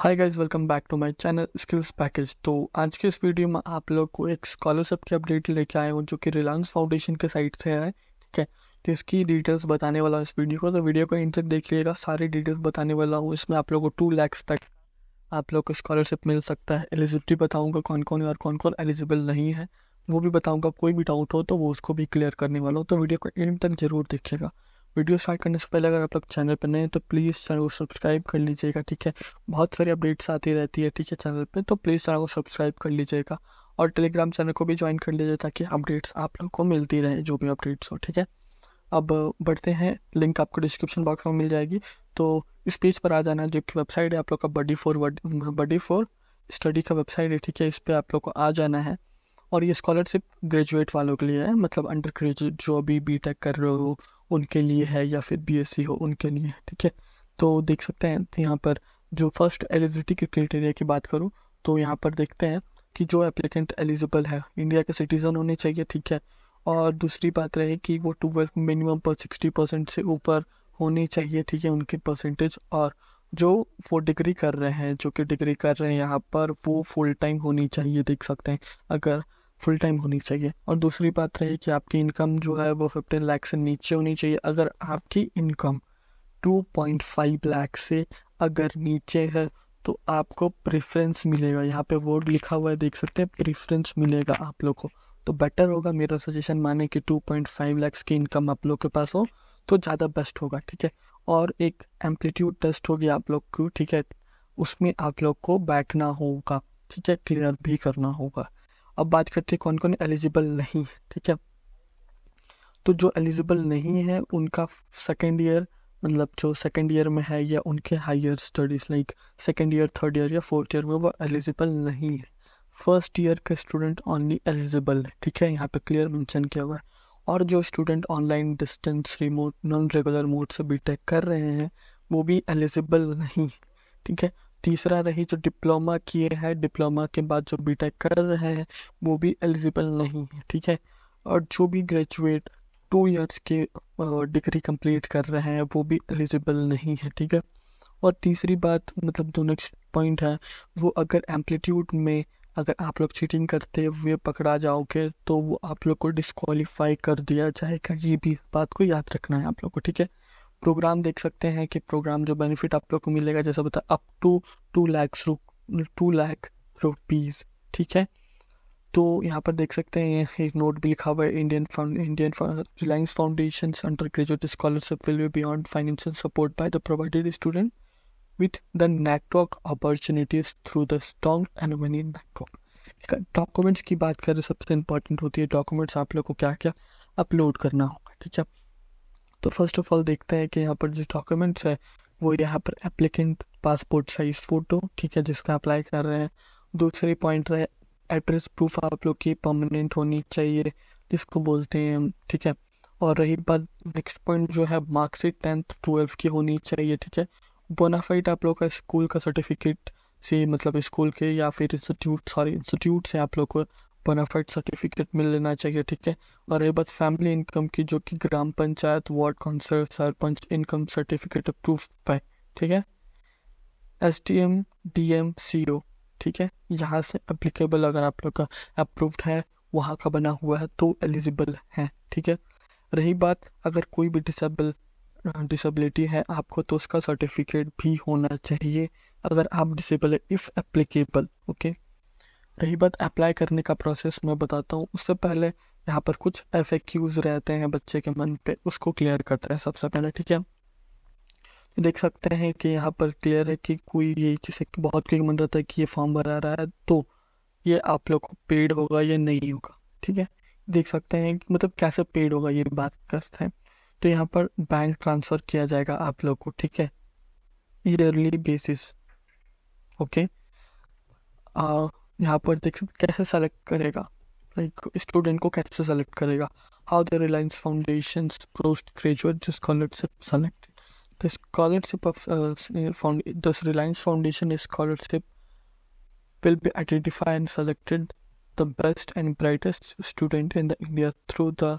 Hi guys welcome back to my channel skills package तो आज के इस वीडियो में आप लोग को एक स्कॉलरशिप की अपडेट लेके आए हूँ जो कि रिलायंस फाउंडेशन के साइट से है ठीक है तो इसकी डिटेल्स बताने वाला हूँ इस वीडियो को तो वीडियो को इन तक देख लीजिएगा सारी डिटेल्स बताने वाला हूँ इसमें आप लोग को टू लैक्स तक आप लोग को स्कॉलरशिप मिल सकता है एलिजिबिलिटी बताऊँगा कौन कौन और कौन कौन एलिजिबल नहीं है वो भी बताऊँगा कोई भी डाउट हो तो वो उसको भी क्लियर करने वाला हूँ तो वीडियो को इन तक जरूर देखिएगा वीडियो स्टार्ट करने से पहले अगर आप लोग चैनल पर नए हैं तो प्लीज़ चैनल को सब्सक्राइब कर लीजिएगा ठीक है बहुत सारी अपडेट्स आती रहती है ठीक है चैनल पर तो प्लीज़ चैनल को सब्सक्राइब कर लीजिएगा और टेलीग्राम चैनल को भी ज्वाइन कर लीजिए ताकि अपडेट्स आप लोग को मिलती रहे जो भी अपडेट्स हो ठीक है अब बढ़ते हैं लिंक आपको डिस्क्रिप्शन बॉक्स में मिल जाएगी तो इस पेज पर आ जाना जो कि वेबसाइट है आप लोग का buddy four buddy four study का वेबसाइट है ठीक है इस पर आप लोग को आ जाना है और ये स्कॉलरशिप ग्रेजुएट वालों के लिए है मतलब अंडर ग्रेजुएट जो अभी बी टेक कर रहे हो उनके लिए है या फिर बी हो उनके लिए ठीक है तो देख सकते हैं तो यहाँ पर जो फर्स्ट एलिजिबिलिटी के क्राइटेरिया की बात करूँ तो यहाँ पर देखते हैं कि जो एप्लीकेंट एलिजिबल है इंडिया के सिटीज़न होने चाहिए ठीक है और दूसरी बात रहे कि वो ट्वेल्थ मिनिमम पर सिक्सटी परसेंट से ऊपर होनी चाहिए ठीक है उनके परसेंटेज और जो वो डिग्री कर रहे हैं जो कि डिग्री कर रहे हैं यहाँ पर वो फुल टाइम होनी चाहिए देख सकते हैं अगर फुल टाइम होनी चाहिए और दूसरी बात रही कि आपकी इनकम जो है वो फिफ्टीन लाख से नीचे होनी चाहिए अगर आपकी income two point five lakh से अगर नीचे है तो आपको प्रेफरेंस मिलेगा यहाँ पे वर्ड लिखा हुआ है देख सकते हैं प्रेफरेंस मिलेगा आप लोग को तो बेटर होगा मेरा सजेशन माने कि टू पॉइंट फाइव लैक्स की इनकम आप लोग के पास हो तो ज़्यादा बेस्ट होगा ठीक है और एक एम्पलीट्यूड टेस्ट होगी आप लोग को ठीक है उसमें आप लोग को बैठना होगा ठीक है क्लियर भी करना होगा अब बात करते हैं कौन कौन एलिजिबल नहीं है ठीक है तो जो एलिजिबल नहीं है उनका सेकेंड ईयर मतलब जो सेकेंड ईयर में है या उनके higher studies like second year third year या फोर्थ ईयर में वो एलिजिबल नहीं है फर्स्ट ईयर के स्टूडेंट ऑनली एलिजिबल है ठीक है यहाँ पे क्लियर मेंशन किया हुआ है और जो student online distance remote non regular mode से बीटेक कर रहे हैं वो भी एलिजिबल नहीं ठीक है तीसरा रही जो डिप्लोमा किए हैं डिप्लोमा के बाद जो टेक कर रहे हैं वो भी एलिजिबल नहीं है ठीक है और जो भी ग्रेजुएट टू इयर्स के डिग्री कंप्लीट कर रहे हैं वो भी एलिजिबल नहीं है ठीक है और तीसरी बात मतलब जो नेक्स्ट पॉइंट है वो अगर एम्पलीट्यूड में अगर आप लोग चीटिंग करते हुए पकड़ा जाओगे तो वो आप लोग को डिस्कालीफाई कर दिया जाएगा ये भी बात को याद रखना है आप लोग को ठीक है प्रोग्राम देख सकते हैं कि प्रोग्राम जो बेनिफिट आप लोग को मिलेगा जैसा बता अप टू टू लैक्स रू टू लैख रुपीज़ ठीक है तो यहाँ पर देख सकते हैं एक नोट भी लिखा हुआ है Indian found Indian Reliance Foundation undergraduate scholarship will be beyond financial support by the provided student with the network opportunities through the strong and money network documents की बात करें सबसे इंपॉर्टेंट होती है डॉक्यूमेंट्स आप लोग को क्या क्या अपलोड करना होगा ठीक है तो फर्स्ट ऑफ ऑल देखते हैं कि यहाँ पर जो डॉक्यूमेंट्स है वो यहाँ पर एप्लीकेंट पासपोर्ट साइज फ़ोटो ठीक है जिसका अप्लाई कर रहे हैं दूसरी पॉइंट रहे एड्रेस प्रूफ आप लोग की परमानेंट होनी चाहिए जिसको बोलते हैं ठीक है और रही बात नेक्स्ट पॉइंट जो है मार्कशीट टेंथ ट्वेल्व की होनी चाहिए ठीक है बोनाफाइट आप लोग का स्कूल का सर्टिफिकेट से मतलब स्कूल के या फिर इंस्टीट्यूट सॉरी इंस्टीट्यूट से आप लोग को बोनाफाइड सर्टिफिकेट मिल लेना चाहिए ठीक है और ये बात फैमिली इनकम की जो कि gram panchayat ward council sarpanch income certificate approve पाए ठीक है S T M D M C O ठीक है यहाँ से अप्लीकेबल अगर आप लोग का अप्रूव्ड है वहाँ का बना हुआ है तो एलिजिबल है ठीक है रही बात अगर कोई भी डिसेबल डिसेबिलिटी है आपको तो उसका सर्टिफिकेट भी होना चाहिए अगर आप डिसेबल है इफ़ एप्लीकेबल ओके रही बात अप्लाई करने का प्रोसेस मैं बताता हूँ उससे पहले यहाँ पर कुछ एफ रहते हैं बच्चे के मन पे उसको क्लियर करते हैं सबसे पहले ठीक है देख सकते हैं कि यहाँ पर क्लियर है कि कोई ये जैसे बहुत क्लियर मन रहता है कि ये फॉर्म भरा रहा है तो ये आप लोग को पेड होगा या नहीं होगा ठीक है देख सकते हैं मतलब कैसे पेड होगा ये बात करते हैं तो यहाँ पर बैंक ट्रांसफ़र किया जाएगा आप लोग को ठीक है ईयरली बेसिस ओके okay? यहाँ पर देख कैसे सेलेक्ट करेगा लाइक स्टूडेंट को कैसे सेलेक्ट करेगा how the Reliance Foundation postgraduate scholarship select the scholarship this Reliance Foundation scholarship will be identify and selected the best and brightest student in the India through the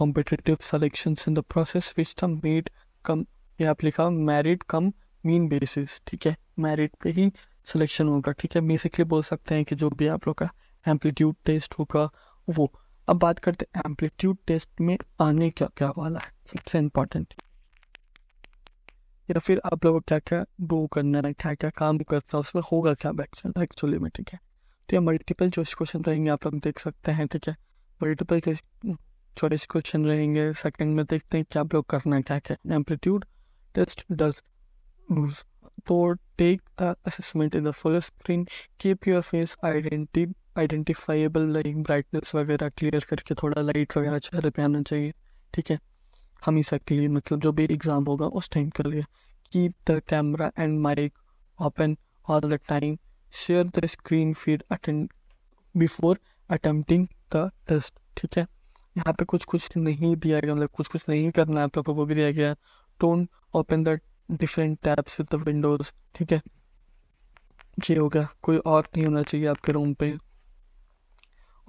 competitive selection in the process which the made come यहाँ पर लिखा merit कम main basis ठीक है merit पे ही selection होगा ठीक है basically बोल सकते हैं कि जो भी आप लोग का एम्पलीट्यूड टेस्ट होगा वो अब बात करते हैं एम्पलीट्यूड टेस्ट में आने क्या क्या वाला है सबसे इम्पॉर्टेंट या फिर आप लोगों को क्या क्या डो करना है क्या क्या काम करता है उसमें होगा क्या बैक्सन एक्चुअली में ठीक है तो ये मल्टीपल चॉइस क्वेश्चन रहेंगे आप लोग देख सकते हैं ठीक है मल्टीपल चॉइस क्वेश्चन रहेंगे सेकंड में देखते हैं क्या आप लोग करना है क्या क्या एम्पलीट्यूड टेस्ट डज तो Take the assessment in the full screen. Keep your face identity identifiable like brightness वगैरह clear करके थोड़ा light वगैरह चेहरे पे आना चाहिए ठीक है हमेशा के लिए मतलब जो भी एग्ज़ाम होगा उस टाइम के लिए keep the camera and mic open all the time share the screen feed attend before attempting the test ठीक है यहाँ पे कुछ कुछ नहीं दिया गया मतलब कुछ कुछ नहीं करना है आप लोगों को भी दिया गया don't open the different tabs with the windows ठीक है ये हो गया कोई और नहीं होना चाहिए आपके रूम पे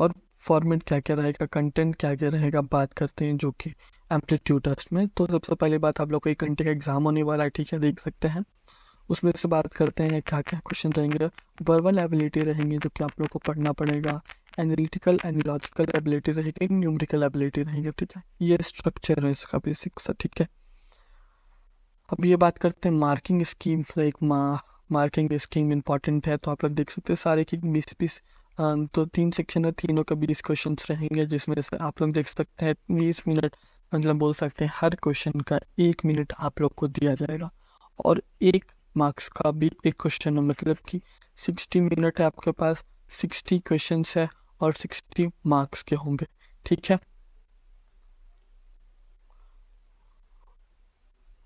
और फॉर्मेट क्या क्या रहेगा कंटेंट क्या क्या रहेगा बात करते हैं जो कि एम्पलीट्यूड टेस्ट में तो सबसे पहले बात आप लोग को एक घंटे का एग्जाम होने वाला है ठीक है देख सकते हैं उसमें से बात करते हैं क्या क्या क्वेश्चन रहेंगे वर्बल एबिलिटी रहेंगे जो कि आप लोग को पढ़ना पड़ेगा एनालिटिकल एनोलॉजिकल एबिलिटी रहेगी न्यूमरिकल एबिलिटी रहेगी ठीक है ये स्ट्रक्चर है इसका बेसिक्स ठीक है अब ये बात करते हैं मार्किंग स्कीम लाइक मा, मार्किंग स्कीम इंपॉर्टेंट है तो आप लोग देख सकते हैं सारे की बीस बीस तो तीन सेक्शन है तीनों का बीस क्वेश्चन रहेंगे जिसमें से आप लोग देख सकते हैं बीस मिनट मतलब बोल सकते हैं हर क्वेश्चन का एक मिनट आप लोग को दिया जाएगा और एक मार्क्स का भी एक क्वेश्चन है मतलब कि सिक्सटी मिनट है आपके पास सिक्सटी क्वेश्चन है और सिक्सटी मार्क्स के होंगे ठीक है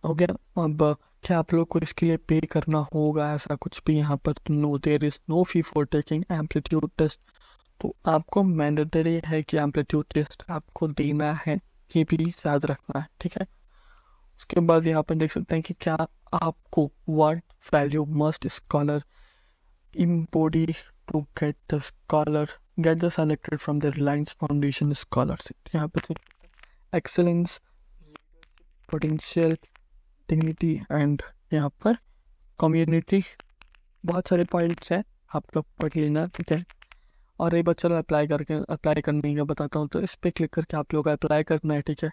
हो गया अब क्या आप लोग को इसके लिए पे करना होगा ऐसा कुछ भी यहाँ पर no there is no fee for taking amplitude test तो आपको मैंडेटरी है कि एम्पलीट्यूड टेस्ट आपको देना है ये भी याद रखना है ठीक है उसके बाद यहाँ पर देख सकते हैं कि क्या आपको word value must scholar embody to get the scholar get the selected from the Reliance Foundation scholarship यहाँ पर एक्सेलेंस तो पोटेंशियल डिग्निटी एंड यहाँ पर कम्युनिटी बहुत सारे पॉइंट्स हैं आप लोग पढ़ लेना ठीक है और ये बच्चों चलो अप्लाई करके अप्लाई करने का बताता हूँ तो इस पर क्लिक करके आप लोग अप्लाई करना है ठीक है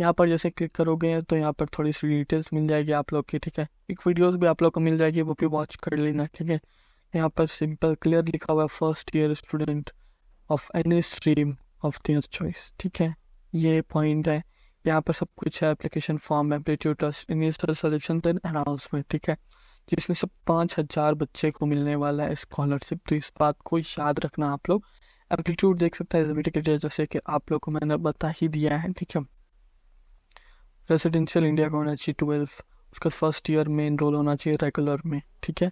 यहाँ पर जैसे क्लिक करोगे तो यहाँ पर थोड़ी सी डिटेल्स मिल जाएगी आप लोग की ठीक है एक वीडियोस भी आप लोग को मिल जाएगी वो भी वॉच कर लेना ठीक है यहाँ पर सिंपल क्लियर लिखा हुआ है first year student of any stream of their choice ठीक है ये पॉइंट है यहाँ पर सब कुछ है application form amplitude test initial then announcement ठीक है जिसमें से पाँच हज़ार बच्चे को मिलने वाला है स्कॉलरशिप तो इस बात को याद रखना आप लोग एप्टीट्यूड देख सकते हैं जैसे कि आप लोग को मैंने बता ही दिया है ठीक है रेजिडेंशियल इंडिया का होना चाहिए ट्वेल्व उसका फर्स्ट ईयर में इनरोल होना चाहिए रेगुलर में ठीक है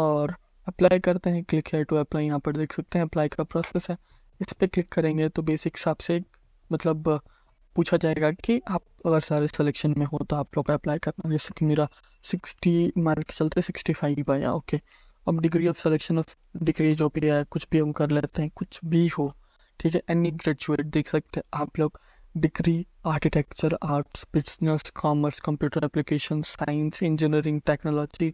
और अप्लाई करते हैं क्लिक है टू अप्लाई यहाँ पर देख सकते हैं अप्लाई का प्रोसेस है इस पर क्लिक करेंगे तो बेसिक हिसाब से मतलब पूछा जाएगा कि आप अगर सारे सिलेक्शन में हो तो आप लोग अप्लाई करना जैसे कि मेरा सिक्सटी मार्क चलते सिक्सटी फाइव आया ओके अब degree of selection of degree जो भी आया कुछ भी हम कर लेते हैं कुछ भी हो ठीक है एनी ग्रेजुएट देख सकते हैं आप लोग degree architecture arts business commerce computer application science engineering technology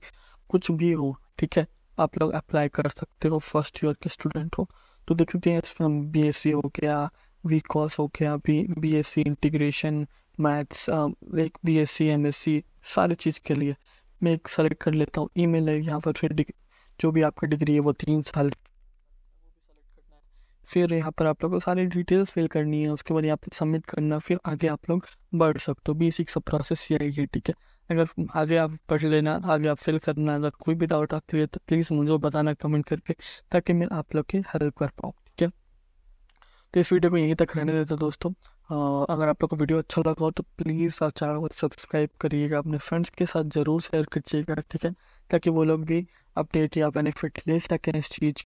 कुछ भी हो ठीक है आप लोग अप्लाई कर सकते हो फर्स्ट ईयर के स्टूडेंट हो तो देख सकते हैं बी एस सी हो गया वीक कॉर्स हो गया अभी B S C integration maths एक B S C M S C सारी चीज़ के लिए मैं एक सेलेक्ट कर लेता हूँ ई मेल है यहाँ पर फिर जो भी आपका डिग्री है वो तीन साल फिर यहाँ पर आप लोग को सारी डिटेल्स फिल करनी है उसके बाद यहाँ पर सबमिट करना फिर आगे आप लोग बढ़ सकते हो बेसिक सब प्रोसेस ये है ठीक है अगर आगे आप पढ़ लेना आगे आप फिल करना अगर कोई भी डाउट आप क्लियर तो प्लीज़ मुझे बताना कमेंट करके ताकि मैं आप लोग की हेल्प कर पाऊँ तो इस वीडियो को यहीं तक रहने हम्म। देते दोस्तों अगर आप लोग को वीडियो अच्छा लगा हो तो प्लीज़ चैनल को सब्सक्राइब करिएगा अपने फ्रेंड्स के साथ ज़रूर शेयर कीजिएगा ठीक है ताकि वो लोग भी अपडेट या बेनिफिट ले सकें इस चीज़